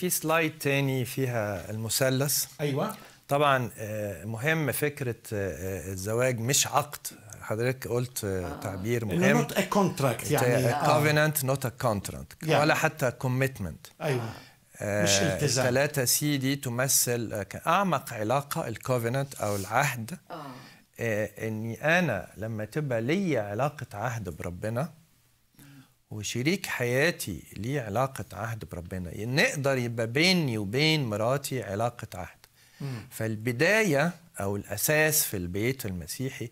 في سلايد تاني فيها المثلث ايوه طبعا آه، مهم فكره آه، آه، الزواج مش عقد حضرتك قلت آه. تعبير مهم نوت ا كونتراكت يعني كوفيننت نوت ا كونتراكت ولا حتى كوميتمنت ايوه مش التزام ثلاثة سي دي تمثل اعمق علاقه الكوفيننت او العهد آه. اني انا لما تبقى لي علاقه عهد بربنا وشريك حياتي ليه علاقة عهد بربنا يعني نقدر يبقى بيني وبين مراتي علاقة عهد مم. فالبداية أو الأساس في البيت المسيحي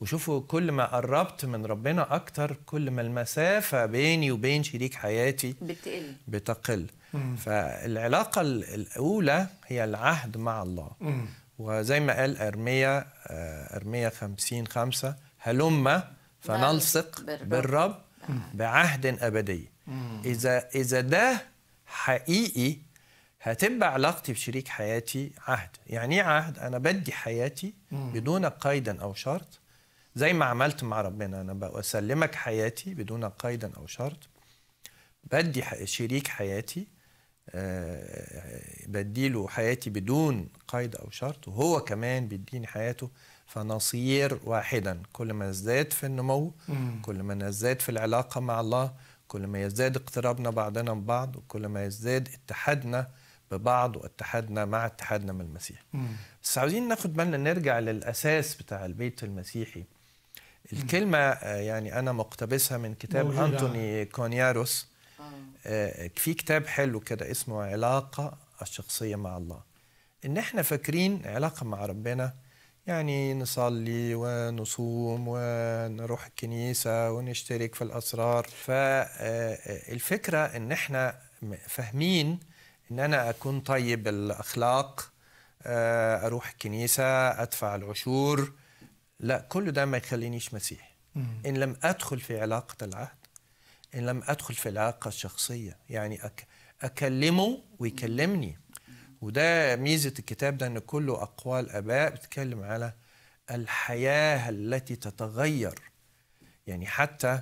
وشوفوا كل ما قربت من ربنا أكتر كل ما المسافة بيني وبين شريك حياتي بتقل بتقل مم. فالعلاقة الأولى هي العهد مع الله مم. وزي ما قال أرمية آه، أرمية خمسين خمسة هلم فنلصق بالرب, بالرب بعهد أبدي إذا إذا ده حقيقي هتبقى علاقتي بشريك حياتي عهد يعني ايه عهد انا بدي حياتي بدون قيد او شرط زي ما عملت مع ربنا انا بسلمك حياتي بدون قيد او شرط بدي شريك حياتي آه، بديله حياتي بدون قيد او شرط وهو كمان بيديني حياته فنصير واحدا كل ما ازداد في النمو كل ما نزداد في العلاقة مع الله كل ما يزداد اقترابنا بعضنا من بعض وكل ما يزداد اتحادنا ببعض واتحادنا مع اتحادنا من المسيح مم. بس عاوزين ناخد بالنا نرجع للأساس بتاع البيت المسيحي الكلمة آه، يعني أنا مقتبسها من كتاب موجودة. أنتوني كونياروس آه. آه. في كتاب حلو كده اسمه علاقة الشخصية مع الله إن إحنا فاكرين علاقة مع ربنا يعني نصلي ونصوم ونروح الكنيسة ونشترك في الأسرار فالفكرة آه، آه، إن إحنا فاهمين إن أنا أكون طيب الأخلاق آه، أروح الكنيسة أدفع العشور لا كل ده ما يخلينيش مسيحي إن لم أدخل في علاقة العهد إن لم أدخل في العلاقة الشخصية يعني أكلمه ويكلمني وده ميزه الكتاب ده ان كله اقوال اباء بتتكلم على الحياه التي تتغير يعني حتى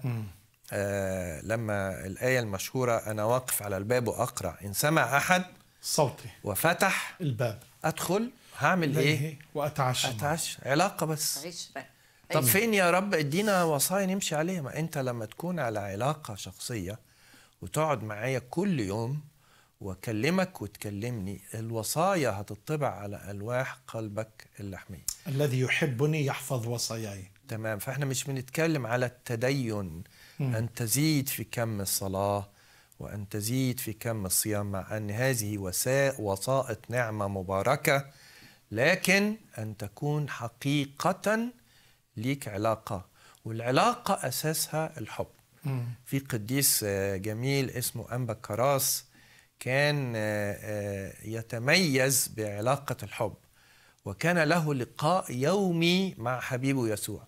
آه لما الايه المشهوره انا واقف على الباب واقرا ان سمع احد صوتي وفتح الباب ادخل هعمل ايه واتعشى اتعشى علاقه بس عشره طب فين يا رب ادينا وصايا نمشي عليها ما انت لما تكون على علاقه شخصيه وتقعد معايا كل يوم واكلمك وتكلمني الوصايا هتطبع على الواح قلبك اللحمي الذي يحبني يحفظ وصاياي تمام فاحنا مش بنتكلم على التدين م. ان تزيد في كم الصلاه وان تزيد في كم الصيام مع ان هذه وساء وسائط نعمه مباركه لكن ان تكون حقيقه ليك علاقه والعلاقه اساسها الحب م. في قديس جميل اسمه انبا كراس كان آه، آه، يتميز بعلاقة الحب وكان له لقاء يومي مع حبيبه يسوع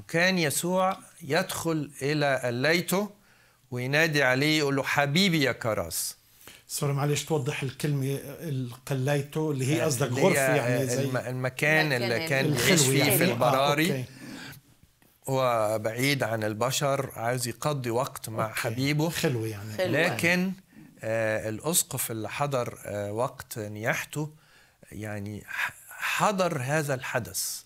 وكان يسوع يدخل إلى الليته وينادي عليه يقول له حبيبي يا كراس سوري معلش توضح الكلمة القليته اللي هي آه، قصدك غرفة يعني زي المكان اللي كان يعيش فيه يعني. في البراري آه، وبعيد عن البشر عايز يقضي وقت مع أوكي. حبيبه خلوة يعني لكن آه، الأسقف اللي حضر آه، وقت نياحته يعني حضر هذا الحدث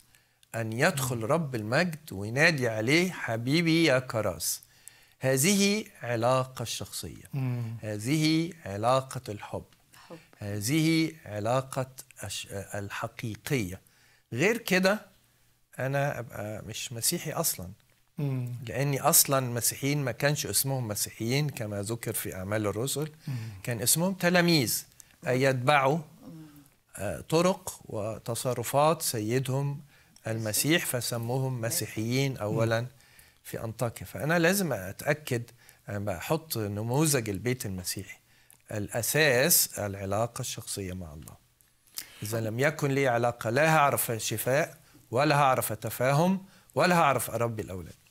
أن يدخل رب المجد وينادي عليه حبيبي يا كراس هذه علاقة الشخصية هذه علاقة الحب هذه علاقة الحقيقية غير كده أنا أبقى مش مسيحي أصلاً لأن لاني اصلا مسيحيين ما كانش اسمهم مسيحيين كما ذكر في اعمال الرسل مم. كان اسمهم تلاميذ اي يتبعوا آه، طرق وتصرفات سيدهم المسيح فسموهم مسيحيين اولا في انطاكيا فانا لازم اتاكد آه، بحط نموذج البيت المسيحي الاساس العلاقه الشخصيه مع الله اذا لم يكن لي علاقه لا هعرف شفاء ولا هعرف تفاهم ولا هعرف اربي الاولاد